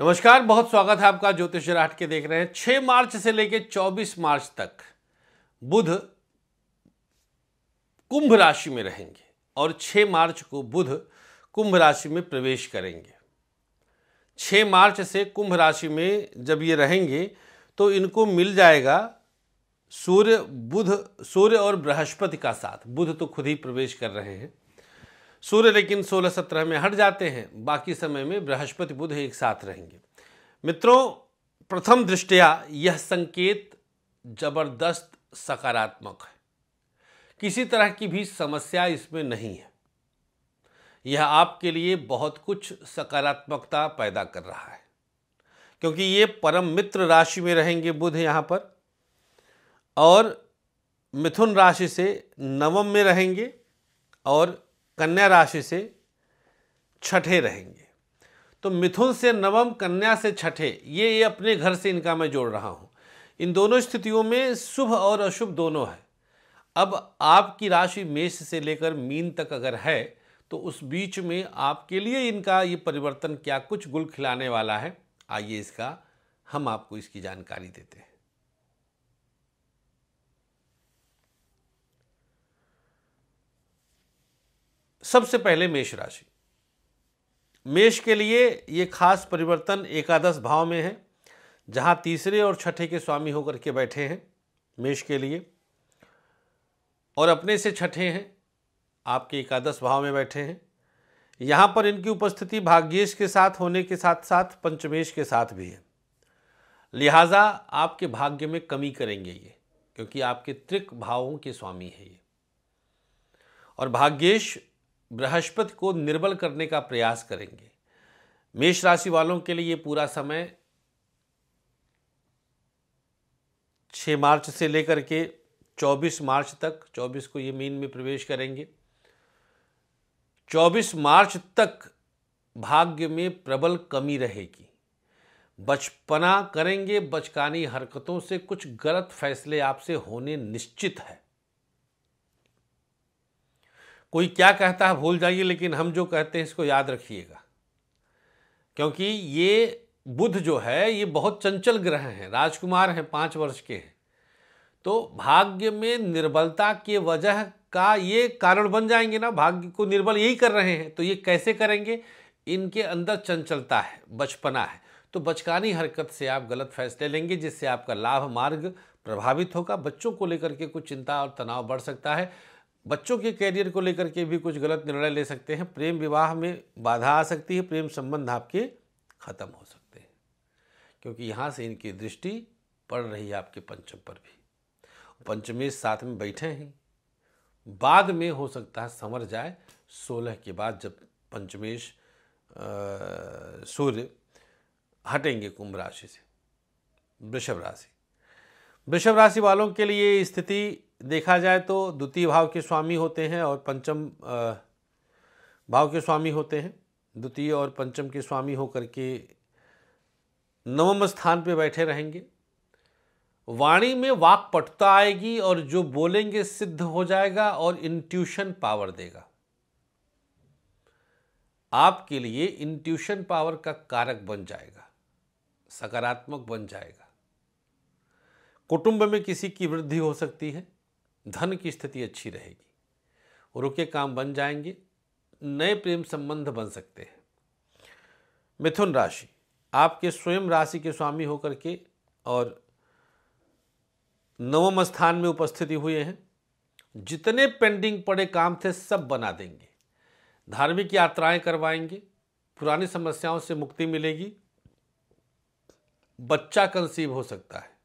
नमस्कार बहुत स्वागत है आपका ज्योतिष राहट के देख रहे हैं 6 मार्च से लेकर 24 मार्च तक बुध कुंभ राशि में रहेंगे और 6 मार्च को बुध कुंभ राशि में प्रवेश करेंगे 6 मार्च से कुंभ राशि में जब ये रहेंगे तो इनको मिल जाएगा सूर्य बुध सूर्य और बृहस्पति का साथ बुध तो खुद ही प्रवेश कर रहे हैं सूर्य लेकिन 16 सत्रह में हट जाते हैं बाकी समय में बृहस्पति बुध एक साथ रहेंगे मित्रों प्रथम दृष्टया यह संकेत जबरदस्त सकारात्मक है किसी तरह की भी समस्या इसमें नहीं है यह आपके लिए बहुत कुछ सकारात्मकता पैदा कर रहा है क्योंकि ये परम मित्र राशि में रहेंगे बुध यहाँ पर और मिथुन राशि से नवम में रहेंगे और कन्या राशि से छठे रहेंगे तो मिथुन से नवम कन्या से छठे ये ये अपने घर से इनका मैं जोड़ रहा हूँ इन दोनों स्थितियों में शुभ और अशुभ दोनों है अब आपकी राशि मेष से लेकर मीन तक अगर है तो उस बीच में आपके लिए इनका ये परिवर्तन क्या कुछ गुल खिलाने वाला है आइए इसका हम आपको इसकी जानकारी देते हैं सबसे पहले मेष राशि मेष के लिए ये खास परिवर्तन एकादश भाव में है जहां तीसरे और छठे के स्वामी होकर के बैठे हैं मेष के लिए और अपने से छठे हैं आपके एकादश भाव में बैठे हैं यहां पर इनकी उपस्थिति भाग्येश के साथ होने के साथ साथ पंचमेश के साथ भी है लिहाजा आपके भाग्य में कमी करेंगे ये क्योंकि आपके त्रिक भावों के स्वामी है ये और भाग्येश बृहस्पति को निर्बल करने का प्रयास करेंगे मेष राशि वालों के लिए ये पूरा समय 6 मार्च से लेकर के 24 मार्च तक 24 को ये मीन में प्रवेश करेंगे 24 मार्च तक भाग्य में प्रबल कमी रहेगी बचपना करेंगे बचकानी हरकतों से कुछ गलत फैसले आपसे होने निश्चित है कोई क्या कहता है भूल जाइए लेकिन हम जो कहते हैं इसको याद रखिएगा क्योंकि ये बुध जो है ये बहुत चंचल ग्रह हैं राजकुमार हैं पाँच वर्ष के हैं तो भाग्य में निर्बलता के वजह का ये कारण बन जाएंगे ना भाग्य को निर्बल यही कर रहे हैं तो ये कैसे करेंगे इनके अंदर चंचलता है बचपना है तो बचकानी हरकत से आप गलत फैसले लेंगे जिससे आपका लाभ मार्ग प्रभावित होगा बच्चों को लेकर के कुछ चिंता और तनाव बढ़ सकता है बच्चों के कैरियर को लेकर के भी कुछ गलत निर्णय ले सकते हैं प्रेम विवाह में बाधा आ सकती है प्रेम संबंध आपके ख़त्म हो सकते हैं क्योंकि यहाँ से इनकी दृष्टि पड़ रही है आपके पंचम पर भी पंचमेश साथ में बैठे हैं बाद में हो सकता है समर जाए सोलह के बाद जब पंचमेश सूर्य हटेंगे कुंभ राशि से वृषभ राशि वृषभ राशि वालों के लिए स्थिति देखा जाए तो द्वितीय भाव के स्वामी होते हैं और पंचम भाव के स्वामी होते हैं द्वितीय और पंचम के स्वामी होकर के नवम स्थान पे बैठे रहेंगे वाणी में वाक पटता आएगी और जो बोलेंगे सिद्ध हो जाएगा और इंट्यूशन पावर देगा आपके लिए इंट्यूशन पावर का कारक बन जाएगा सकारात्मक बन जाएगा कुटुंब में किसी की वृद्धि हो सकती है धन की स्थिति अच्छी रहेगी रुके काम बन जाएंगे नए प्रेम संबंध बन सकते हैं मिथुन राशि आपके स्वयं राशि के स्वामी होकर के और नवम स्थान में उपस्थिति हुए हैं जितने पेंडिंग पड़े काम थे सब बना देंगे धार्मिक यात्राएं करवाएंगे पुरानी समस्याओं से मुक्ति मिलेगी बच्चा कंसीव हो सकता है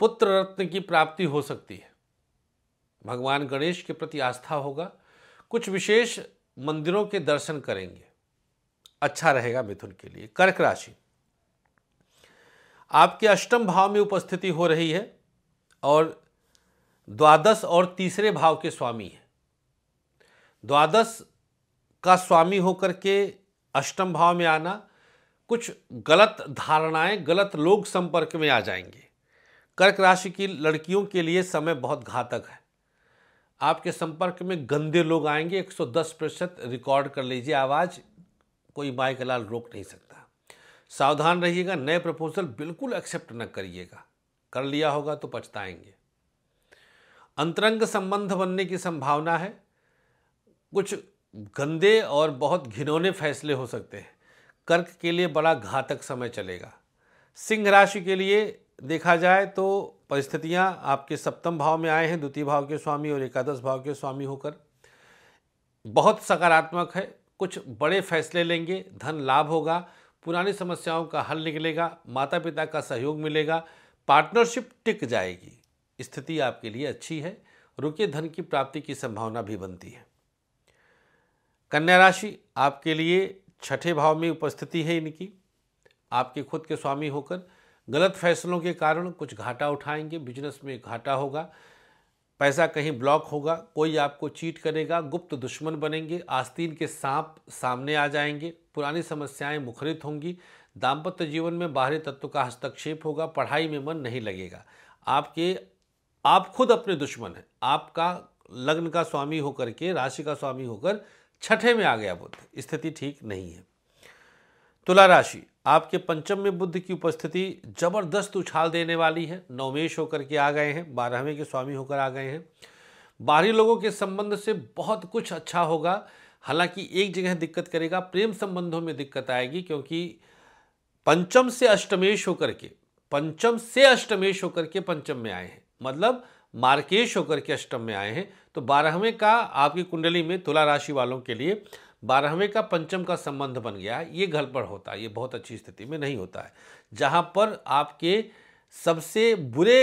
पुत्र रत्न की प्राप्ति हो सकती है भगवान गणेश के प्रति आस्था होगा कुछ विशेष मंदिरों के दर्शन करेंगे अच्छा रहेगा मिथुन के लिए कर्क राशि आपके अष्टम भाव में उपस्थिति हो रही है और द्वादश और तीसरे भाव के स्वामी है द्वादश का स्वामी होकर के अष्टम भाव में आना कुछ गलत धारणाएं गलत लोग संपर्क में आ जाएंगे कर्क राशि की लड़कियों के लिए समय बहुत घातक है आपके संपर्क में गंदे लोग आएंगे 110 प्रतिशत रिकॉर्ड कर लीजिए आवाज़ कोई माइक लाल रोक नहीं सकता सावधान रहिएगा नए प्रपोजल बिल्कुल एक्सेप्ट न करिएगा कर लिया होगा तो पछताएंगे अंतरंग संबंध बनने की संभावना है कुछ गंदे और बहुत घिनौने फैसले हो सकते हैं कर्क के लिए बड़ा घातक समय चलेगा सिंह राशि के लिए देखा जाए तो परिस्थितियां आपके सप्तम भाव में आए हैं द्वितीय भाव के स्वामी और एकादश भाव के स्वामी होकर बहुत सकारात्मक है कुछ बड़े फैसले लेंगे धन लाभ होगा पुरानी समस्याओं का हल निकलेगा माता पिता का सहयोग मिलेगा पार्टनरशिप टिक जाएगी स्थिति आपके लिए अच्छी है रुके धन की प्राप्ति की संभावना भी बनती है कन्या राशि आपके लिए छठे भाव में उपस्थिति है इनकी आपके खुद के स्वामी होकर गलत फैसलों के कारण कुछ घाटा उठाएंगे बिजनेस में घाटा होगा पैसा कहीं ब्लॉक होगा कोई आपको चीट करेगा गुप्त दुश्मन बनेंगे आस्तीन के सांप सामने आ जाएंगे पुरानी समस्याएं मुखरित होंगी दाम्पत्य जीवन में बाहरी तत्व का हस्तक्षेप होगा पढ़ाई में मन नहीं लगेगा आपके आप खुद अपने दुश्मन हैं आपका लग्न का स्वामी होकर के राशि का स्वामी होकर छठे में आ गया बुद्ध स्थिति ठीक नहीं है तुला राशि आपके पंचम में बुद्ध की उपस्थिति जबरदस्त उछाल देने वाली है नवमेश होकर के आ गए हैं बारहवें के स्वामी होकर आ गए हैं बाहरी लोगों के संबंध से बहुत कुछ अच्छा होगा हालांकि एक जगह दिक्कत करेगा प्रेम संबंधों में दिक्कत आएगी क्योंकि पंचम से अष्टमेश होकर के पंचम से अष्टमेश होकर के पंचम में आए हैं मतलब मार्केश होकर के अष्टम में आए हैं तो बारहवें का आपकी कुंडली में तुला राशि वालों के लिए बारहवें का पंचम का संबंध बन गया ये गड़बड़ होता है ये बहुत अच्छी स्थिति में नहीं होता है जहाँ पर आपके सबसे बुरे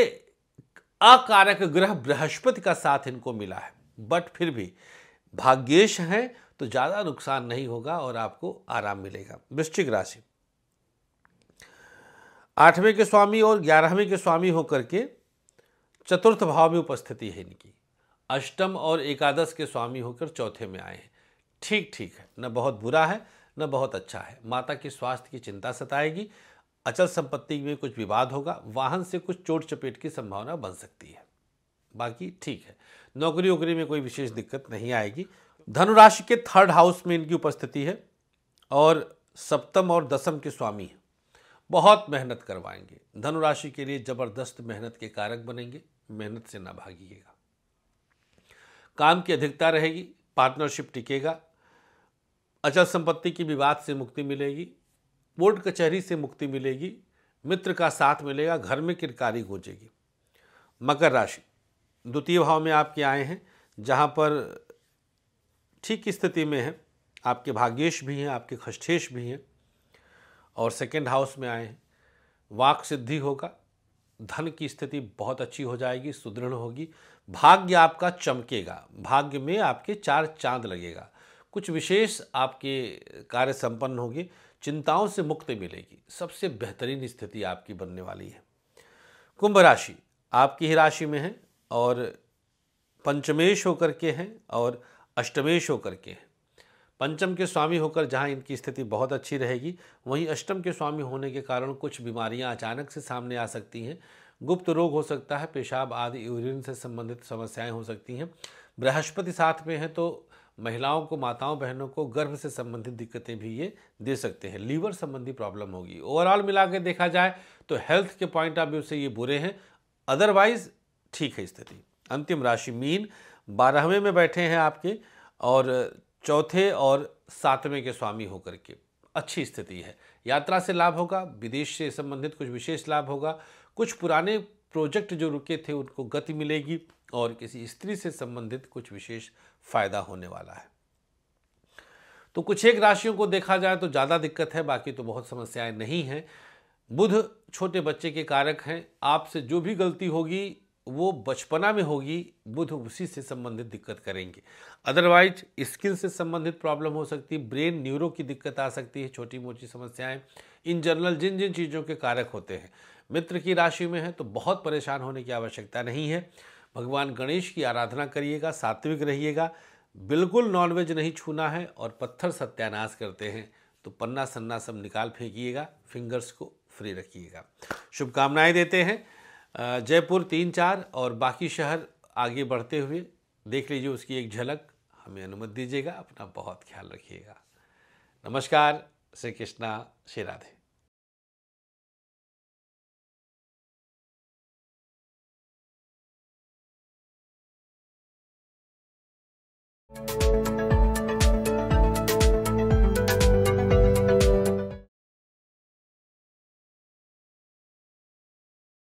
अकारक ग्रह बृहस्पति का साथ इनको मिला है बट फिर भी भाग्येश हैं तो ज़्यादा नुकसान नहीं होगा और आपको आराम मिलेगा वृश्चिक राशि आठवें के स्वामी और ग्यारहवें के स्वामी होकर के चतुर्थ भाव में उपस्थिति है इनकी अष्टम और एकादश के स्वामी होकर चौथे में आए हैं ठीक ठीक है न बहुत बुरा है न बहुत अच्छा है माता के स्वास्थ्य की चिंता सताएगी अचल संपत्ति में कुछ विवाद होगा वाहन से कुछ चोट चपेट की संभावना बन सकती है बाकी ठीक है नौकरी वोकरी में कोई विशेष दिक्कत नहीं आएगी धनुराशि के थर्ड हाउस में इनकी उपस्थिति है और सप्तम और दसम के स्वामी हैं बहुत मेहनत करवाएंगे धनुराशि के लिए जबरदस्त मेहनत के कारक बनेंगे मेहनत से ना भागिएगा काम की अधिकता रहेगी पार्टनरशिप टिकेगा अचल संपत्ति की विवाद से मुक्ति मिलेगी कोर्ट कचहरी से मुक्ति मिलेगी मित्र का साथ मिलेगा घर में किरकारी गोजेगी मकर राशि द्वितीय भाव में आपके आए हैं जहाँ पर ठीक स्थिति में है आपके भाग्येश भी हैं आपके खष्ठेश भी हैं और सेकेंड हाउस में आए हैं वाक सिद्धि होगा धन की स्थिति बहुत अच्छी हो जाएगी सुदृढ़ होगी भाग्य आपका चमकेगा भाग्य में आपके चार चांद लगेगा कुछ विशेष आपके कार्य संपन्न होंगे चिंताओं से मुक्ति मिलेगी सबसे बेहतरीन स्थिति आपकी बनने वाली है कुंभ राशि आपकी ही राशि में है और पंचमेश होकर के हैं और अष्टमेश होकर के हैं पंचम के स्वामी होकर जहाँ इनकी स्थिति बहुत अच्छी रहेगी वहीं अष्टम के स्वामी होने के कारण कुछ बीमारियाँ अचानक से सामने आ सकती हैं गुप्त रोग हो सकता है पेशाब आदि यूरिन से संबंधित समस्याएं हो सकती हैं बृहस्पति साथ में है तो महिलाओं को माताओं बहनों को गर्भ से संबंधित दिक्कतें भी ये दे सकते हैं लीवर संबंधी प्रॉब्लम होगी ओवरऑल मिला के देखा जाए तो हेल्थ के पॉइंट ऑफ व्यू से ये बुरे हैं अदरवाइज ठीक है स्थिति अंतिम राशि मीन बारहवें में बैठे हैं आपके और चौथे और सातवें के स्वामी होकर के अच्छी स्थिति है यात्रा से लाभ होगा विदेश से संबंधित कुछ विशेष लाभ होगा कुछ पुराने प्रोजेक्ट जो रुके थे उनको गति मिलेगी और किसी स्त्री से संबंधित कुछ विशेष फायदा होने वाला है तो कुछ एक राशियों को देखा जाए तो ज़्यादा दिक्कत है बाकी तो बहुत समस्याएं नहीं हैं बुध छोटे बच्चे के कारक हैं आपसे जो भी गलती होगी वो बचपना में होगी बुध उसी से संबंधित दिक्कत करेंगे अदरवाइज स्किन से संबंधित प्रॉब्लम हो सकती है ब्रेन न्यूरो की दिक्कत आ सकती है छोटी मोटी समस्याएं इन जनरल जिन जिन चीज़ों के कारक होते हैं मित्र की राशि में है तो बहुत परेशान होने की आवश्यकता नहीं है भगवान गणेश की आराधना करिएगा सात्विक रहिएगा बिल्कुल नॉनवेज नहीं छूना है और पत्थर सत्यानाश करते हैं तो पन्ना सन्ना सब निकाल फेंकिएगा फिंगर्स को फ्री रखिएगा शुभकामनाएं देते हैं जयपुर तीन चार और बाकी शहर आगे बढ़ते हुए देख लीजिए उसकी एक झलक हमें अनुमति दीजिएगा अपना बहुत ख्याल रखिएगा नमस्कार श्री कृष्णा श्री राधे Thank you.